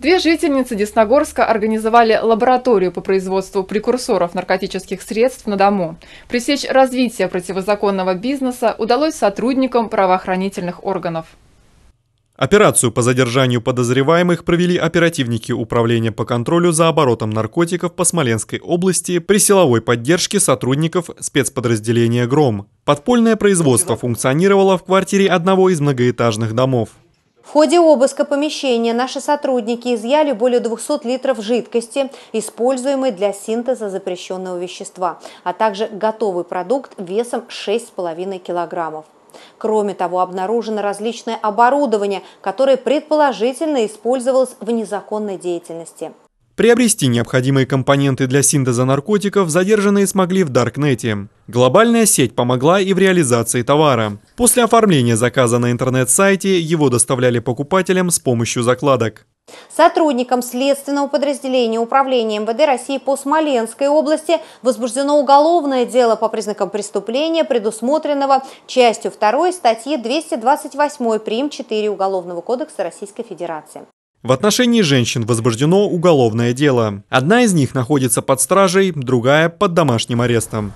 Две жительницы Десногорска организовали лабораторию по производству прекурсоров наркотических средств на дому. Пресечь развитие противозаконного бизнеса удалось сотрудникам правоохранительных органов. Операцию по задержанию подозреваемых провели оперативники Управления по контролю за оборотом наркотиков по Смоленской области при силовой поддержке сотрудников спецподразделения «Гром». Подпольное производство функционировало в квартире одного из многоэтажных домов. В ходе обыска помещения наши сотрудники изъяли более 200 литров жидкости, используемой для синтеза запрещенного вещества, а также готовый продукт весом 6,5 килограммов. Кроме того, обнаружено различное оборудование, которое предположительно использовалось в незаконной деятельности – Приобрести необходимые компоненты для синтеза наркотиков задержанные смогли в Даркнете. Глобальная сеть помогла и в реализации товара. После оформления заказа на интернет-сайте его доставляли покупателям с помощью закладок. Сотрудникам следственного подразделения Управления МВД России по Смоленской области возбуждено уголовное дело по признакам преступления, предусмотренного частью 2 статьи 228 прим. 4 Уголовного кодекса Российской Федерации. В отношении женщин возбуждено уголовное дело. Одна из них находится под стражей, другая под домашним арестом.